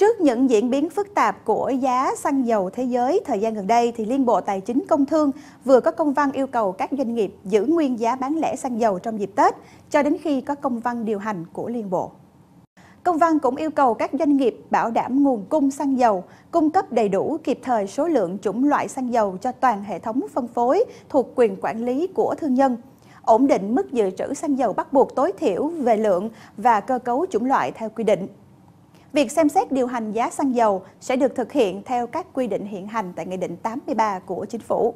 Trước những diễn biến phức tạp của giá xăng dầu thế giới thời gian gần đây thì Liên Bộ Tài chính Công Thương vừa có công văn yêu cầu các doanh nghiệp giữ nguyên giá bán lẻ xăng dầu trong dịp Tết cho đến khi có công văn điều hành của Liên Bộ. Công văn cũng yêu cầu các doanh nghiệp bảo đảm nguồn cung xăng dầu, cung cấp đầy đủ kịp thời số lượng chủng loại xăng dầu cho toàn hệ thống phân phối thuộc quyền quản lý của thương nhân, ổn định mức dự trữ xăng dầu bắt buộc tối thiểu về lượng và cơ cấu chủng loại theo quy định. Việc xem xét điều hành giá xăng dầu sẽ được thực hiện theo các quy định hiện hành tại Nghị định 83 của Chính phủ.